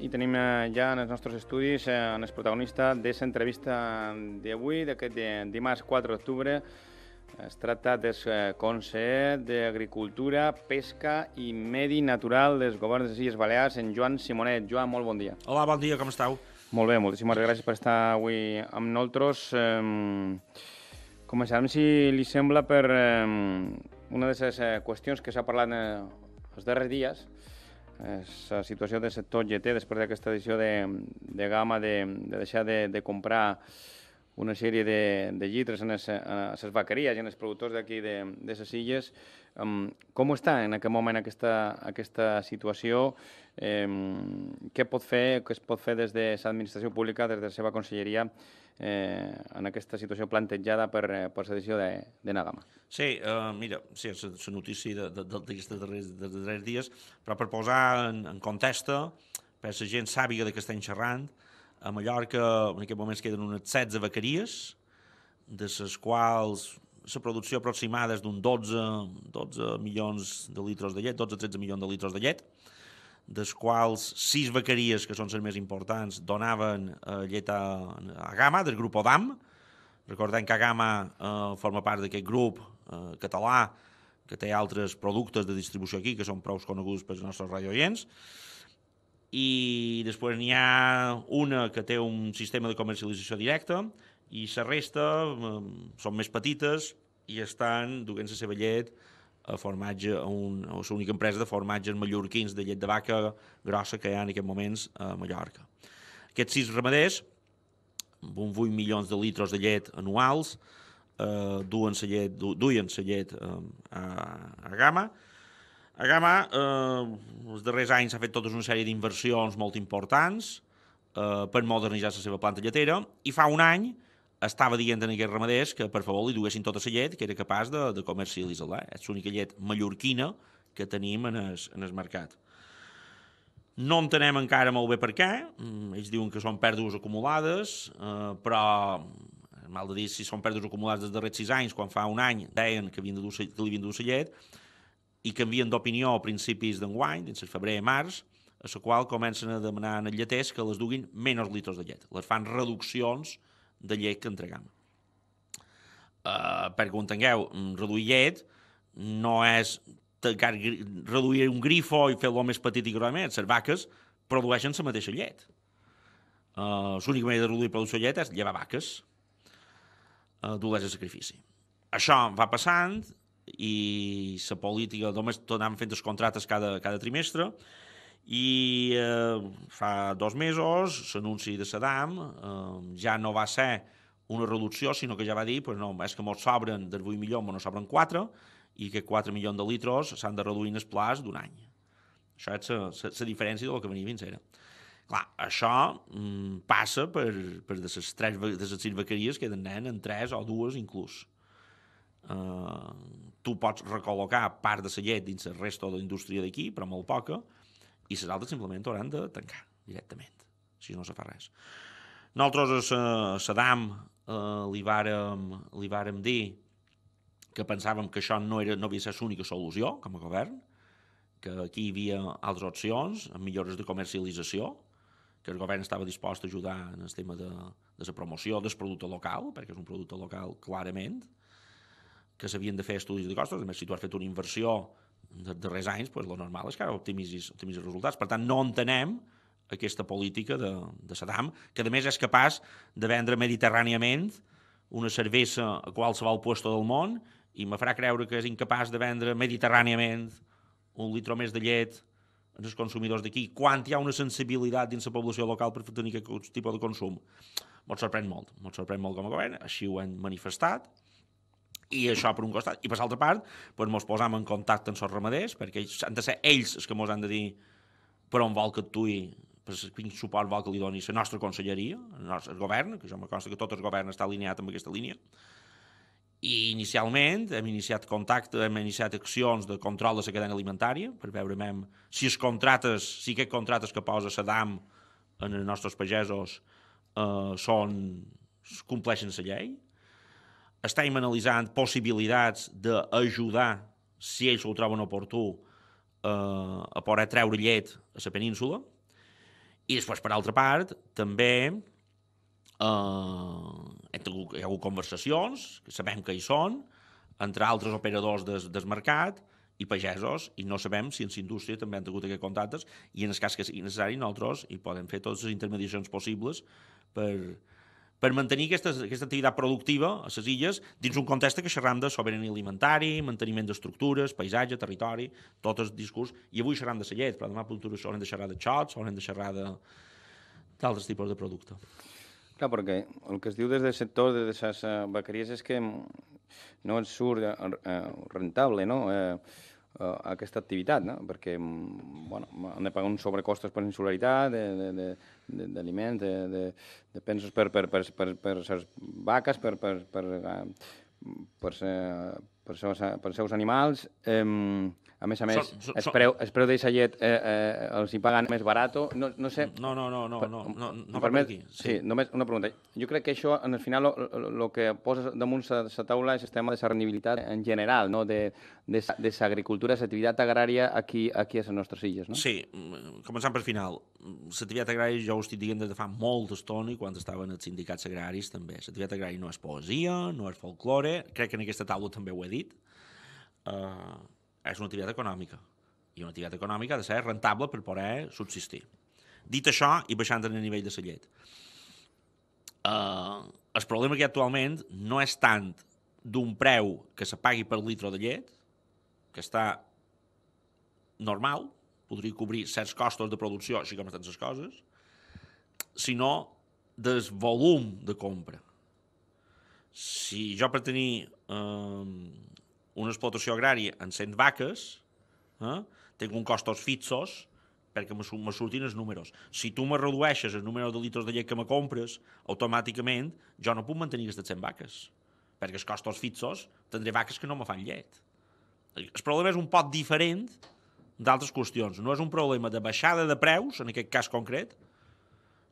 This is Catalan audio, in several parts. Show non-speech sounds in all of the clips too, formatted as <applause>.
I tenim eh, ja en els nostres estudis eh, en el protagonista d'aquesta entrevista d'avui, d'aquest dimarts 4 d'octubre. Es tracta del eh, conseller d'Agricultura, Pesca i Medi Natural dels governs de les Illes Balears, en Joan Simonet. Joan, molt bon dia. Hola, bon dia, com estàu? Molt bé, moltíssimes gràcies per estar avui amb nosaltres. Començarem, si li sembla, per una de les qüestions que s'ha parlat els darrers dies, la situació del sector GT després d'aquesta edició de, de gamma de, de deixar de, de comprar una sèrie de, de llitres en les vaqueries i en els productors d'aquí de, de les illes. Um, com està en aquest moment aquesta, aquesta situació? eh, què pot fer, què es pot fer des de l'administració pública, des de la seva conselleria, eh, en aquesta situació plantejada per, eh, per la decisió de, de Nagama. Sí, eh, mira, sí, la notícia d'aquests darrers, darrers dies, però per posar en, en contexte, per la gent sàviga de que estem xerrant, a Mallorca en aquest moment queden unes 16 vaqueries, de les quals la producció aproximada és d'un 12, 12 milions de litres de llet, 12-13 milions de litres de llet, dels quals sis vaqueries, que són les més importants, donaven eh, llet a, a Gama, del grup Odam. Recordem que Gama eh, forma part d'aquest grup eh, català que té altres productes de distribució aquí que són prou coneguts pels nostres radioients. I després n'hi ha una que té un sistema de comercialització directa i la resta eh, són més petites i estan duent la seva llet a formatge, a, un, a l'única empresa de formatges mallorquins de llet de vaca grossa que hi ha en aquests moments a Mallorca. Aquests sis ramaders, amb uns 8 milions de litres de llet anuals, eh, duen la llet, du, duien la llet eh, a, a Gama. A Gama, eh, els darrers anys s'ha fet tota una sèrie d'inversions molt importants eh, per modernitzar la seva planta lletera, i fa un any, estava dient en aquests ramaders que per favor li duguessin tota la llet que era capaç de, de comercialitzar-la. Eh? És l'única llet mallorquina que tenim en el, en el mercat. No entenem encara molt bé per què, mm, ells diuen que són pèrdues acumulades, eh, però mal de dir si són pèrdues acumulades dels darrers sis anys, quan fa un any deien que, havien de dur, que li havien de dur llet, i canvien d'opinió a principis d'enguany, dins el febrer i març, a la qual comencen a demanar en el lleters que les duguin menys litres de llet. Les fan reduccions de llet que entregam. Uh, eh, perquè ho entengueu, mm, reduir llet no és tancar, reduir un grifo i fer-lo més petit i gromet. Les vaques produeixen la mateixa llet. Uh, L'única manera de reduir producció de llet és llevar vaques, uh, eh, dur sacrifici. Això va passant i la política només tornàvem fent els contractes cada, cada trimestre i eh, fa dos mesos l'anunci de Saddam eh, ja no va ser una reducció, sinó que ja va dir pues no, és que mos sobren dels 8 milions, no sobren 4, i que 4 milions de litros s'han de reduir en el plaç d'un any. Això és la diferència del que venia fins ara. Clar, això mm, passa per, per de les tres, de les sis vaqueries que nen en tres o dues inclús. Uh, tu pots recol·locar part de la llet dins el resto de la indústria d'aquí, però molt poca, i les altres simplement hauran de tancar directament, si no se fa res. Nosaltres a eh, Saddam eh, li, vàrem, li vàrem dir que pensàvem que això no, era, no havia de ser l'única solució com a govern, que aquí hi havia altres opcions, amb millores de comercialització, que el govern estava dispost a ajudar en el tema de, de la promoció del producte local, perquè és un producte local clarament, que s'havien de fer estudis de costes, a més si tu has fet una inversió de darrers anys, doncs, el normal és que optimitzis, optimitzis resultats. Per tant, no entenem aquesta política de, de Saddam, que a més és capaç de vendre mediterràniament una cervesa a qualsevol puesto del món i me farà creure que és incapaç de vendre mediterràniament un litro més de llet als consumidors d'aquí, quan hi ha una sensibilitat dins la població local per tenir aquest tipus de consum. Ens sorprèn molt, ens sorprèn molt com a govern, així ho han manifestat, i això per un costat. I per l'altra part, doncs mos posam en contacte amb els ramaders, perquè ells, han de ser ells els que mos han de dir per on vol que actuï per quin suport vol que li doni la nostra conselleria, el nostre govern, que jo me consta que tot el govern està alineat amb aquesta línia, i inicialment hem iniciat contacte, hem iniciat accions de control de la cadena alimentària, per veure mem, si els contrates, si aquests contrates que posa la DAM en els nostres pagesos eh, són, compleixen la llei, estem analitzant possibilitats d'ajudar, si ells ho troben oportú, eh, a poder treure llet a la península. I després, per altra part, també eh, hem tingut, hi ha hagut conversacions, que sabem que hi són, entre altres operadors des, del mercat i pagesos, i no sabem si en la indústria també han tingut aquests contactes, i en el cas que sigui necessari, nosaltres hi podem fer totes les intermediacions possibles per, per mantenir aquesta, aquesta activitat productiva a les illes dins un context que xerram de sobirania alimentari, manteniment d'estructures, paisatge, territori, tot el discurs. I avui xerram de la llet, però demà puntura haurem de xerrar de xots, haurem de xerrar d'altres tipus de producte. Clar, perquè el que es diu des del sector, des de les vaqueries, eh, és que no ens surt eh, eh, rentable, no? Eh, eh, aquesta activitat, no? perquè mm, bueno, han de pagar uns sobrecostos per insularitat, d'aliments, de, de, de, de pensos per, per, per, per, per ser vaques, per, per, per, eh, per, ser, per, per, per seus animals. Eh, a més a més, so, so, so, es, preu, es preu d'aquesta llet eh, eh, els hi paguen més barato. No, no sé... No, no, no, no, no, no, no permet, aquí. Sí. sí, només una pregunta. Jo crec que això, en el final, el que poses damunt la taula és el tema de la rendibilitat en general, no? de, de, de la agricultura, la activitat agrària aquí, aquí a les nostres illes. No? Sí, començant pel final. L'activitat agrària jo ho estic dient des de fa molt d'estona i quan estaven els sindicats agraris també. L'activitat agrària no és poesia, no és folklore, crec que en aquesta taula també ho he dit. Uh, és una activitat econòmica. I una activitat econòmica ha de ser rentable per poder subsistir. Dit això, i baixant en el nivell de la llet, uh, eh, el problema que hi ha actualment no és tant d'un preu que se pagui per litre de llet, que està normal, podria cobrir certs costos de producció, així com estan les coses, sinó del volum de compra. Si jo per tenir eh, una explotació agrària en 100 vaques, eh, tinc un costos fixos, perquè me, me surtin els números. Si tu me redueixes el número de litres de llet que me compres, automàticament jo no puc mantenir aquestes 100 vaques, perquè els costos fixos tindré vaques que no me fan llet. El problema és un pot diferent d'altres qüestions. No és un problema de baixada de preus, en aquest cas concret,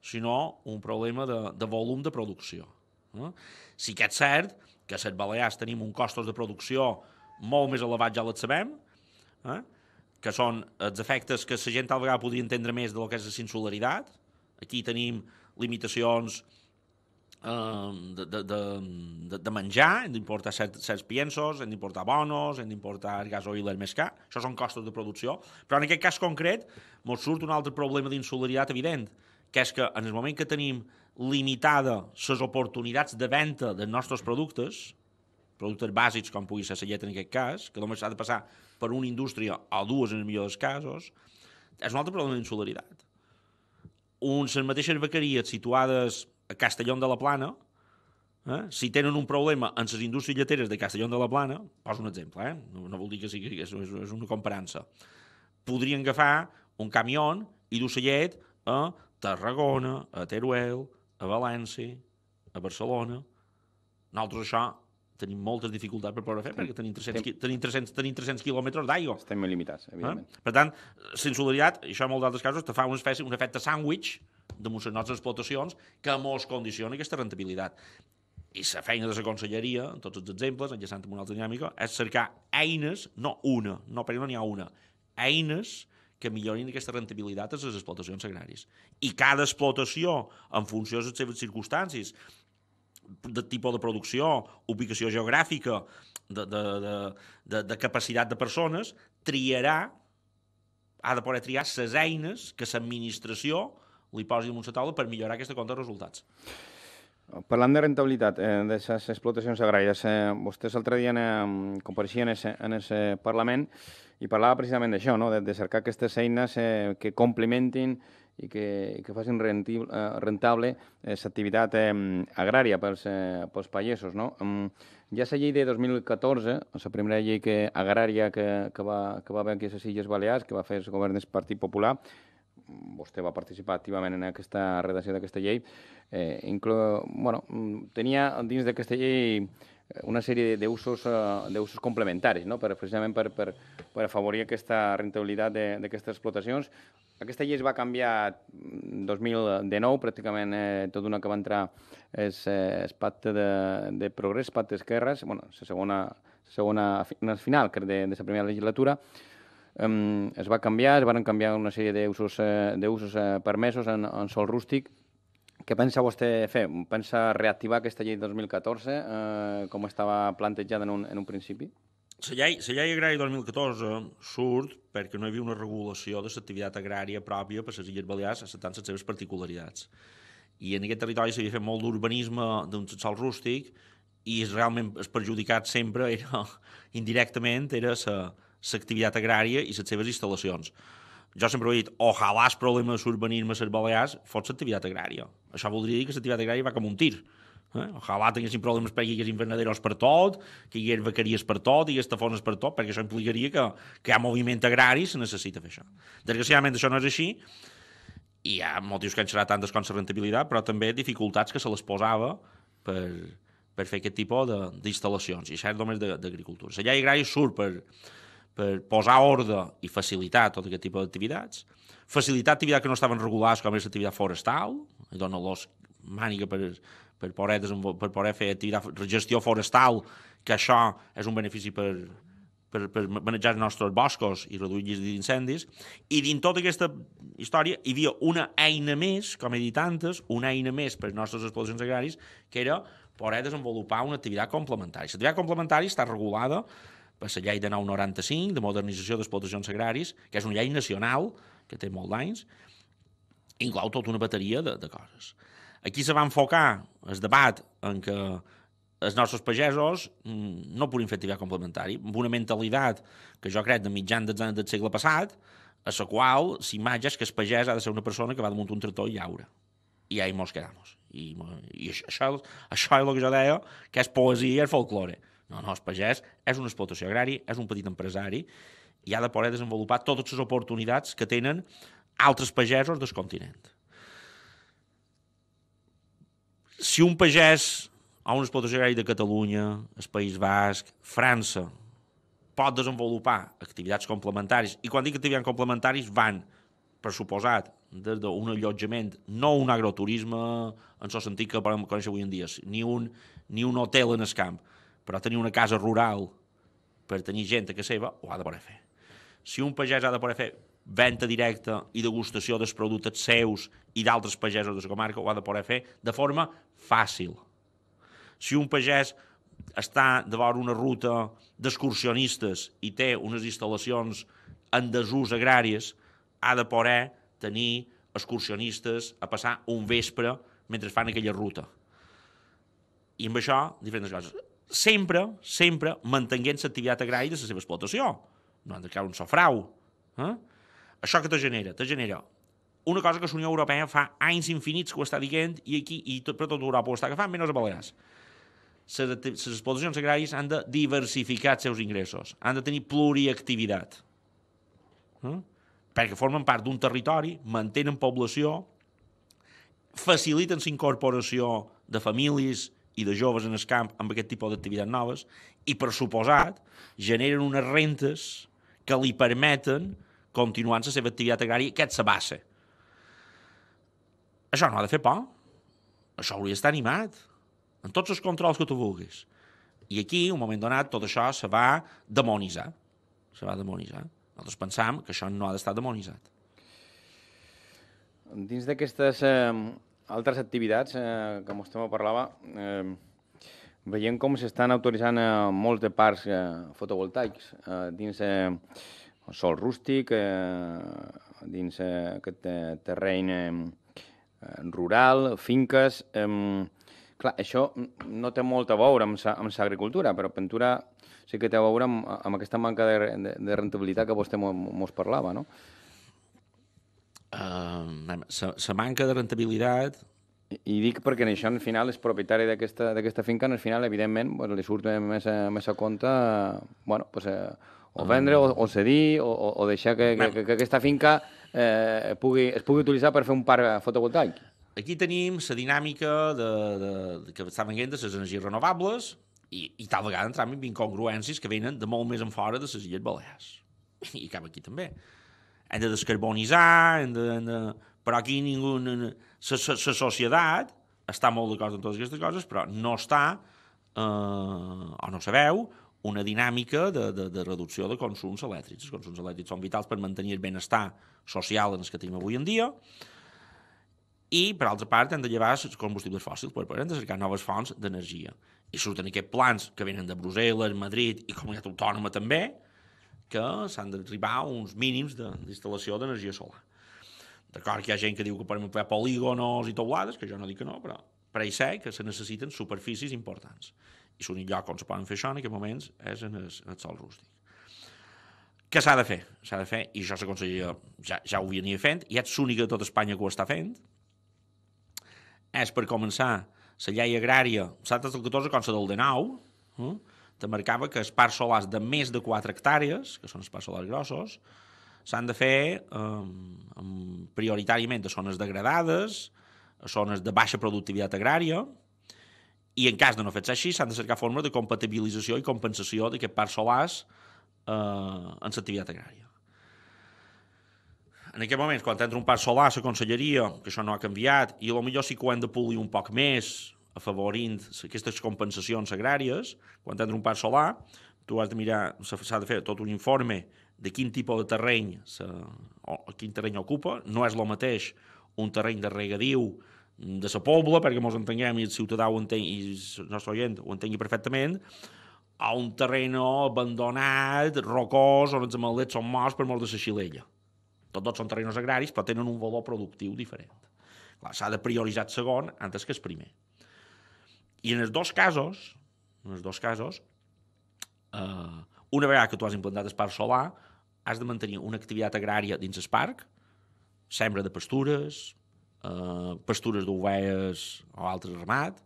sinó un problema de, de volum de producció. Eh? Sí que és cert que a Set Balears tenim un costos de producció molt més elevat, ja les sabem, eh? que són els efectes que la gent tal vegada podria entendre més de lo que és la insularitat. Aquí tenim limitacions eh, de, de, de, de menjar, hem d'importar certs, certs piensos, hem d'importar bonos, hem d'importar gasoil més car, això són costos de producció, però en aquest cas concret ens surt un altre problema d'insularitat evident, que és que en el moment que tenim limitada les oportunitats de venda dels nostres productes, productes bàsics com pugui ser la llet en aquest cas, que només s'ha de passar per una indústria o dues en el millor dels casos, és un altre problema d'insularitat. Un, les mateixes bequeries situades a Castellón de la Plana, eh, si tenen un problema en les indústries lleteres de Castellón de la Plana, poso un exemple, eh, no, no vol dir que sigui, és, és una comparança, podrien agafar un camió i dur la llet a Tarragona, a Teruel, a València, a Barcelona. Nosaltres això tenim moltes dificultats per poder fer, perquè tenim 300, Estem... tenim 300, tenim 300 quilòmetres d'aigua. Estem molt limitats, eh? evidentment. Eh? Per tant, sense solidaritat, això en molts altres casos, te fa un efecte, un efecte sàndwich de les nostres explotacions que mos condiciona aquesta rentabilitat. I la feina de la conselleria, en tots els exemples, enllaçant amb una altra dinàmica, és cercar eines, no una, no perquè no n'hi ha una, eines que millorin aquesta rentabilitat a les explotacions agràries. I cada explotació, en funció de les seves circumstàncies, de tipus de producció, ubicació geogràfica, de, de, de, de, de capacitat de persones, triarà, ha de poder triar les eines que l'administració li posi damunt la taula per millorar aquesta compta de resultats. Parlant de rentabilitat, eh, de les explotacions agràries, eh, vostès l'altre dia eh, compareixien en el Parlament i parlava precisament d'això, no? de, de cercar aquestes eines eh, que complementin i que, i que facin eh, rentable, eh, rentable l'activitat eh, agrària pels, eh, pels pallessos. No? Um, ja la llei de 2014, la primera llei que, agrària que, que, va, que va haver aquí a les Illes Balears, que va fer el govern del Partit Popular, vostè va participar activament en aquesta redacció d'aquesta llei, eh, inclou, bueno, mm, tenia dins d'aquesta llei Eh, una sèrie d'usos eh, d'usos complementaris, no? per, precisament per, per, per afavorir aquesta rentabilitat d'aquestes explotacions. Aquesta llei es va canviar 2019, pràcticament eh, tot una que va entrar és, eh, és pacte de, de progrés, pacte d'esquerres, bueno, la segona, la segona final, crec, de, de la primera legislatura, eh, es va canviar, es van canviar una sèrie d'usos eh, usos, eh, permesos en, en sol rústic, què pensa vostè fer? Pensa reactivar aquesta llei 2014 eh, com estava plantejada en un, en un principi? La llei, la llei agrària 2014 surt perquè no hi havia una regulació de l'activitat agrària pròpia per les Illes Balears acceptant les seves particularitats. I en aquest territori s'havia fet molt d'urbanisme d'un sol rústic i realment es perjudicat sempre era, indirectament, era l'activitat agrària i les seves instal·lacions jo sempre he dit, ojalà el problema de l'urbanisme a les Balears fos l'activitat agrària. Això voldria dir que l'activitat agrària va com un tir. Eh? Ojalà tinguessin problemes perquè hi hagués invernaderos per tot, que hi hagués vaqueries per tot, hi hagués tafones per tot, perquè això implicaria que, que hi ha moviment agrari i se necessita fer això. Desgraciadament això no és així, i hi ha motius que han xerrat tantes com la rentabilitat, però també dificultats que se les posava per, per fer aquest tipus d'instal·lacions, i això és només d'agricultura. La llei agrària surt per, per posar ordre i facilitar tot aquest tipus d'activitats, facilitar activitats que no estaven regulades com és l'activitat forestal, dona-los màniga per, per, poder per poder fer activitat, gestió forestal, que això és un benefici per, per, per manejar els nostres boscos i reduir els d'incendis, i dins tota aquesta història hi havia una eina més, com he dit antes, una eina més per les nostres explotacions agràries, que era poder desenvolupar una activitat complementària. L'activitat complementària està regulada per la llei de 995, de modernització d'explotacions agraris, que és una llei nacional, que té molt d'anys, inclou tota una bateria de, de coses. Aquí se va enfocar el debat en què els nostres pagesos mm, no podien fer activitat complementari, amb una mentalitat que jo crec de mitjan del, del segle passat, a la qual s'imatges que el pagès ha de ser una persona que va damunt un tractor i llaura. I ahí mos quedamos. I, i això, això és el que jo deia, que és poesia i és folklore. No, no, és pagès, és una explotació agrari, és un petit empresari i ha de poder desenvolupar totes les oportunitats que tenen altres pagesos del continent. Si un pagès a una explotació agrari de Catalunya, el País Basc, França, pot desenvolupar activitats complementaris, i quan dic activitats complementaris van, per suposat, des d'un allotjament, no un agroturisme, en el sentit que podem conèixer avui en dia, ni un, ni un hotel en el camp, però tenir una casa rural per tenir gent a casa seva ho ha de poder fer. Si un pagès ha de poder fer venda directa i degustació dels productes seus i d'altres pagesos de la comarca ho ha de poder fer de forma fàcil. Si un pagès està davant una ruta d'excursionistes i té unes instal·lacions en desús agràries, ha de poder tenir excursionistes a passar un vespre mentre fan aquella ruta. I amb això, diferents coses sempre, sempre mantenguent l'activitat agrària de la seva explotació. No han de caure un sofrau. Eh? Això que te genera? Te genera una cosa que la Unió Europea fa anys infinits que ho està dient i aquí, i tot, però tot Europa ho està agafant, menys a Balears. Les explotacions agràries han de diversificar els seus ingressos, han de tenir pluriactivitat. Eh? Perquè formen part d'un territori, mantenen població, faciliten la incorporació de famílies i de joves en el camp amb aquest tipus d'activitats noves i, per suposat, generen unes rentes que li permeten continuar la seva activitat agrària, que és la base. Això no ha de fer por. Això hauria d'estar animat. En tots els controls que tu vulguis. I aquí, un moment donat, tot això se va demonitzar. Se va demonitzar. Nosaltres pensam que això no ha d'estar demonitzat. Dins d'aquestes eh, altres activitats eh, que vostè me parlava, eh, veiem com s'estan autoritzant eh, molts de parcs eh, fotovoltaics eh, dins eh, sol rústic, eh, dins eh, aquest eh, terreny eh, rural, finques... Eh, clar, això no té molt a veure amb sa, amb sa agricultura, però pintura sí que té a veure amb, amb aquesta manca de, de, de rentabilitat que vostè mos parlava, no? la ehm, uh, manca de rentabilitat... I, I dic perquè en això, al final, és propietari d'aquesta finca, al final, evidentment, pues, li surt més, a, més a compte bueno, pues, eh, o vendre, o, o cedir, o, o deixar que, que, que, que aquesta finca eh, pugui, es pugui utilitzar per fer un parc fotovoltaic. Aquí tenim la dinàmica de, de, de que estan venint de les energies renovables i, i tal vegada en incongruències que venen de molt més en fora de les Illes Balears. I cap aquí també hem de descarbonitzar, hem de, hem de... però aquí ningú... La societat està molt d'acord amb totes aquestes coses, però no està, eh, o no sabeu, una dinàmica de, de, de reducció de consums elèctrics. Els consums elèctrics són vitals per mantenir el benestar social en els que tenim avui en dia, i, per altra part, hem de llevar els combustibles fòssils, per poder cercar noves fonts d'energia. I surten aquests plans que venen de Brussel·les, Madrid i Comunitat Autònoma també, que s'han d'arribar a uns mínims d'instal·lació de, d'energia solar. D'acord que hi ha gent que diu que podem fer polígonos i taulades, que jo no dic que no, però per això que se necessiten superfícies importants. I l'únic lloc on se poden fer això en aquests moments és en el, en el sol rústic. Què s'ha de fer? S'ha de fer, i això s'aconseguia, ja, ja ho venia fent, i és l'únic de tot Espanya que ho està fent, és per començar la llei agrària, s'ha de el 14 com la del 19, eh? te marcava que els parcs solars de més de 4 hectàrees, que són els parcs solars grossos, s'han de fer eh, prioritàriament a zones degradades, a zones de baixa productivitat agrària, i en cas de no fer-se així, s'han de cercar formes de compatibilització i compensació d'aquest parc solars eh, en l'activitat agrària. En aquest moment, quan entra un parc solar a la conselleria, que això no ha canviat, i potser sí que ho hem de polir un poc més, afavorint aquestes compensacions agràries, quan tens un parc solar, tu has de mirar, s'ha de fer tot un informe de quin tipus de terreny, se, o, quin terreny ocupa, no és el mateix un terreny de regadiu de la pobla, perquè ens entenguem i el ciutadà ho entén, i el nostre oient ho entengui perfectament, a un terreny abandonat, rocós, on els amaldets són morts per mort de la xilella. Tots dos són terrenys agraris, però tenen un valor productiu diferent. S'ha de prioritzar el segon antes que el primer. I en els dos casos, en els dos casos, eh, una vegada que tu has implantat el parc solar, has de mantenir una activitat agrària dins el parc, sembra de pastures, eh, pastures d'ovelles o altres ramat,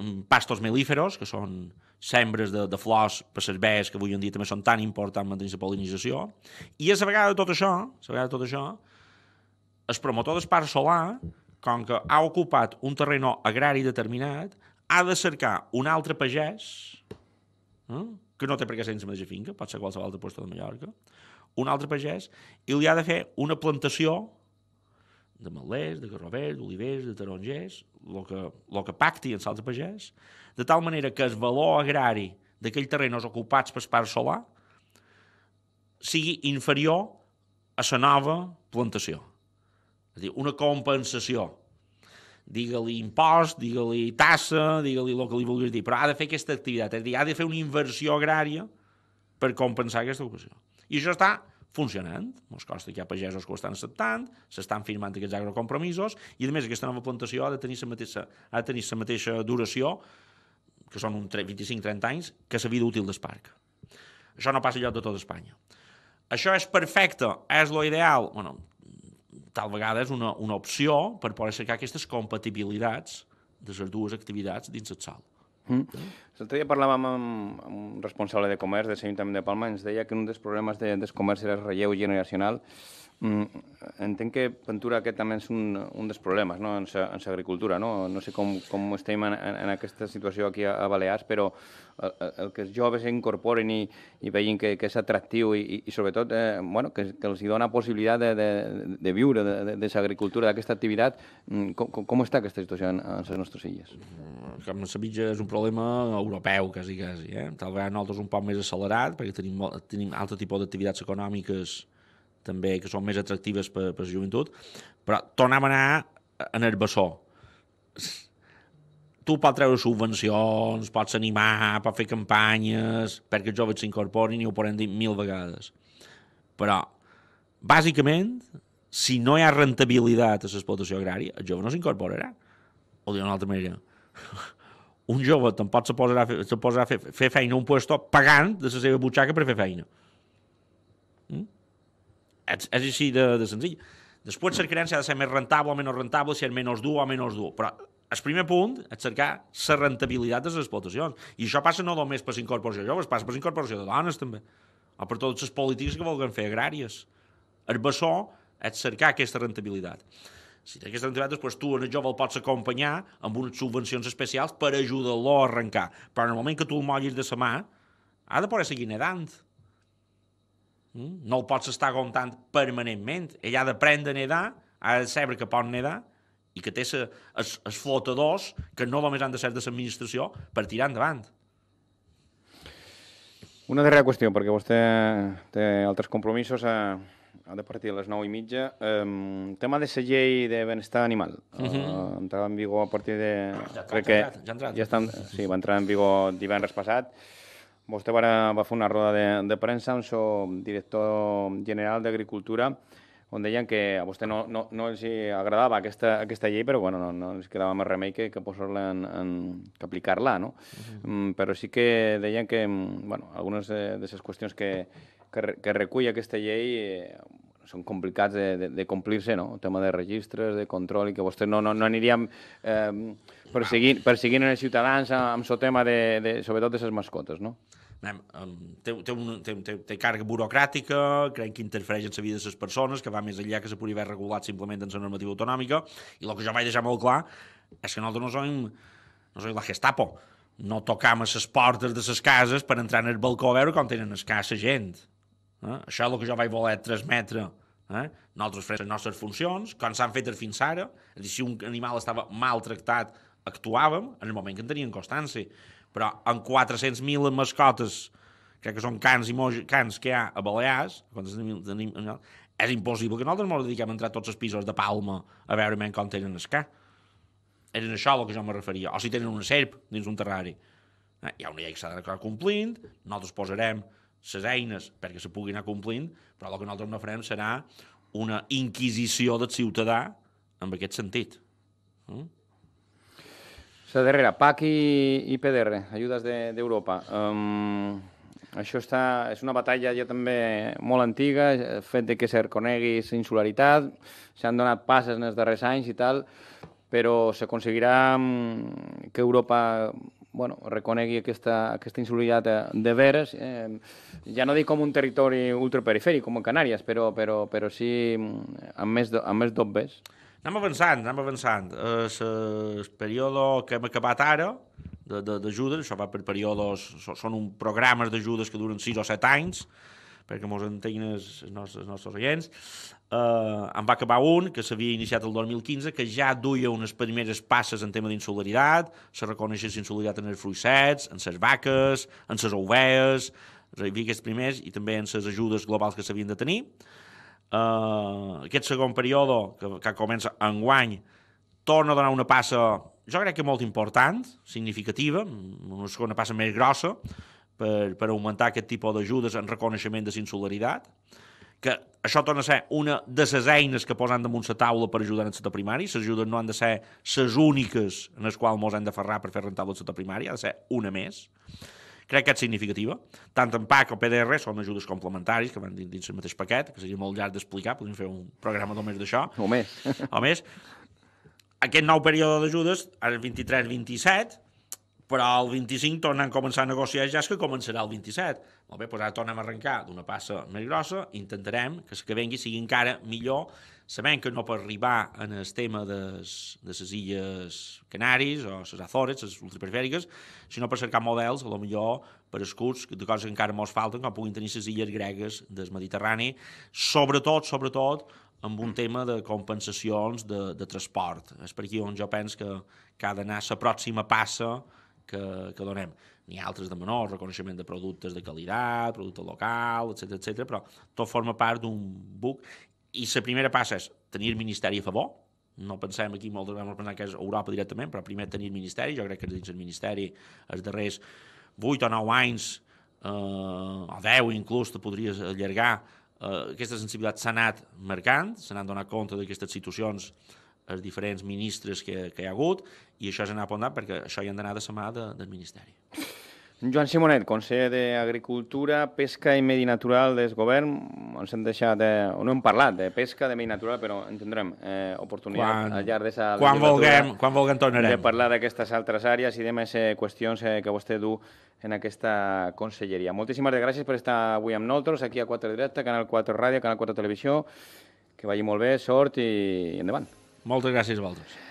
mm, pastos melíferos, que són sembres de, de flors per serveis que avui en dia també són tan importants mantenir la polinització, i a la vegada de tot això, a la vegada de tot això, el promotor del parc solar com que ha ocupat un terreny agrari determinat, ha de cercar un altre pagès, eh? que no té per què ser la mateixa finca, pot ser qualsevol altre lloc de Mallorca, un altre pagès, i li ha de fer una plantació de malers, de garrovers, d'olivers, de tarongers, el que, lo que pacti en l'altre pagès, de tal manera que el valor agrari d'aquell terreny ocupats per part solar sigui inferior a la nova plantació. És dir, una compensació. Digue-li impost, digue-li tassa, digue-li el que li vulguis dir, però ha de fer aquesta activitat, és dir, ha de fer una inversió agrària per compensar aquesta ocupació. I això està funcionant. Ens costa que hi ha pagesos que ho estan acceptant, s'estan firmant aquests agrocompromisos, i a més aquesta nova plantació ha de tenir la mateixa, ha de tenir la mateixa duració, que són un 25-30 anys, que la vida útil d'esparc. Això no passa allò de tot Espanya. Això és perfecte, és lo ideal. Bueno, tal vegada és una, una opció per poder cercar aquestes compatibilitats de les dues activitats dins el sol. Mm. L'altre dia parlàvem amb, amb un responsable de comerç de l'Ajuntament de Palma i ens deia que un dels problemes de, del comerç era el relleu generacional Mm, entenc que, Ventura, aquest també és un, un dels problemes no? en l'agricultura. Sa, no? no sé com, com estem en, en, aquesta situació aquí a, a Balears, però el, el que els joves incorporen i, i veïn que, que és atractiu i, i, sobretot eh, bueno, que, que els dona possibilitat de, de, de viure de, de, de d'aquesta activitat, mm, com, com està aquesta situació en, en les nostres illes? Com la mitja és un problema europeu, quasi, quasi. Eh? Tal vegada nosaltres un poc més accelerat, perquè tenim, tenim altre tipus d'activitats econòmiques també que són més atractives per, per la joventut, però tornem a anar en el bessó. Tu pots treure subvencions, pots animar, pots fer campanyes perquè els joves s'incorporin i ho podem dir mil vegades. Però, bàsicament, si no hi ha rentabilitat a l'explotació agrària, el jove no s'incorporarà. O d'una altra manera, <laughs> un jove tampoc se posarà, se posarà a fer, fer feina un puesto pagant de la seva butxaca per fer feina. Mm? és, és així de, de senzill. Després, la creència ha de ser més rentable o menys rentable, si és menys dur o menys dur. Però el primer punt és cercar la rentabilitat de les explotacions. I això passa no només per incorporació de joves, passa per incorporació de dones, també. O per tots els polítics que vulguen fer agràries. El bessó és cercar aquesta rentabilitat. Si té aquesta rentabilitat, després tu en el jove el pots acompanyar amb unes subvencions especials per ajudar-lo a arrencar. Però en el moment que tu el mollis de sa mà, ha de poder seguir nedant. Mm? No el pots estar comptant permanentment. Ell ha d'aprendre a nedar, ha de saber que pot nedar i que té els flotadors que no només han de ser de l'administració per tirar endavant. Una darrera qüestió, perquè vostè té altres compromisos a, a de partir a les 9 i mitja. Um, tema de la llei de benestar animal. Uh -huh. uh, entrava en vigor a partir de... Ja, crec entrat, que ja, entrat. ja està, sí, va entrar en vigor divendres passat. Vostè va, va fer una roda de, de premsa amb el director general d'Agricultura on deien que a vostè no, no, no els agradava aquesta, aquesta llei, però bueno, no, no els quedava més remei que, que posar-la en, en, que aplicar-la, no? Uh -huh. mm, però sí que deien que, mm, bueno, algunes de, de les qüestions que, que, que recull aquesta llei eh, són complicats de, de, de complir-se, no? El tema de registres, de control, i que vostè no, no, no aniria eh, perseguint, perseguint els ciutadans amb el tema, de, de, sobretot, de les mascotes, no? anem, um, té, té, un, té, té, té càrrega burocràtica, crec que interfereix en la vida de les persones, que va més enllà que se pugui haver regulat simplement en la normativa autonòmica, i el que jo vaig deixar molt clar és que nosaltres no som, no som la Gestapo, no tocam a les portes de les cases per entrar en el balcó a veure com tenen el la gent. Eh? Això és el que jo vaig voler transmetre. Eh? Nosaltres fem les nostres funcions, com s'han fet fins ara, és dir, si un animal estava maltractat, actuàvem en el moment que en tenien constància però amb 400.000 mascotes, crec que són cans i moja, cans que hi ha a Balears, tenim, és impossible que nosaltres ens dediquem a entrar a tots els pisos de Palma a veure men com tenen el ca. Era això a que jo me referia. O si tenen una serp dins un terrari. Hi eh, ha una llei que s'ha quedar complint, nosaltres posarem les eines perquè se pugui anar complint, però el que nosaltres no farem serà una inquisició del ciutadà en aquest sentit. Mm? La darrera, PAC i, i PDR, ajudes d'Europa. De, um, això està, és una batalla ja també molt antiga, el fet de que se conegui la insularitat, s'han donat passes en els darrers anys i tal, però s'aconseguirà que Europa bueno, reconegui aquesta, aquesta insularitat eh, de veres, eh, ja no dic com un territori ultraperifèric, com en Canàries, però, però, però sí amb més, amb més dobbes. Anem avançant, anem avançant. El eh, període que hem acabat ara, d'ajudes, això va per períodes, són un programes d'ajudes que duren 6 o 7 anys, perquè mos entenguin els nostres, els nostres oients, eh, en va acabar un que s'havia iniciat el 2015, que ja duia unes primeres passes en tema d'insularitat, se reconeixia insularitat en els fruissets, en les vaques, en les ovelles, hi havia aquests primers i també en les ajudes globals que s'havien de tenir. Eh, aquest segon període, que, que comença en guany, torna a donar una passa, jo crec que molt important, significativa, una segona passa més grossa, per, per augmentar aquest tipus d'ajudes en reconeixement de sinsolaritat que això torna a ser una de les eines que posen damunt la taula per ajudar en la primari, Les ajudes no han de ser les úniques en les quals ens hem de ferrar per fer rentar la primari, ha de ser una més crec que és significativa. Tant en PAC o PDR són ajudes complementaris que van dins el mateix paquet, que seria molt llarg d'explicar, podríem fer un programa només d'això. O més. O més. Aquest nou període d'ajudes, el 23-27, però el 25 tornen a començar a negociar ja és que començarà el 27. Molt bé, doncs ara tornem a arrencar d'una passa més grossa, intentarem que el que vengui sigui encara millor, sabem que no per arribar en el tema des, de les illes Canaris o les Azores, les ultraperifèriques, sinó per cercar models, a lo millor per escuts, de coses que encara mos falten, com puguin tenir les illes gregues del Mediterrani, sobretot, sobretot, amb un tema de compensacions de, de transport. És per aquí on jo penso que, que ha d'anar la pròxima passa que, que donem. N'hi ha altres de menor, reconeixement de productes de qualitat, producte local, etc etc. però tot forma part d'un buc. I la primera passa és tenir ministeri a favor, no pensem aquí, moltes vegades pensar que és Europa directament, però primer tenir ministeri, jo crec que dins el ministeri els darrers 8 o 9 anys, eh, o 10 inclús, te podries allargar, eh, aquesta sensibilitat s'ha anat marcant, s'ha anat donant compte d'aquestes situacions eh, els diferents ministres que, que hi ha hagut, i això s'ha anat perquè això hi han d'anar de la mà de, del Ministeri. Joan Simonet, conseller d'Agricultura, Pesca i Medi Natural del govern. Ens hem deixat, de... o no hem parlat de pesca, de medi natural, però en tindrem eh, oportunitat quan, al llarg d'aquesta quan vulguem, quan vulguem tornarem. De parlar d'aquestes altres àrees i de més eh, qüestions eh, que vostè du en aquesta conselleria. Moltíssimes gràcies per estar avui amb nosaltres, aquí a 4 Directe, Canal 4 Ràdio, Canal 4 Televisió. Que vagi molt bé, sort i endavant. Moltes gràcies a vosaltres.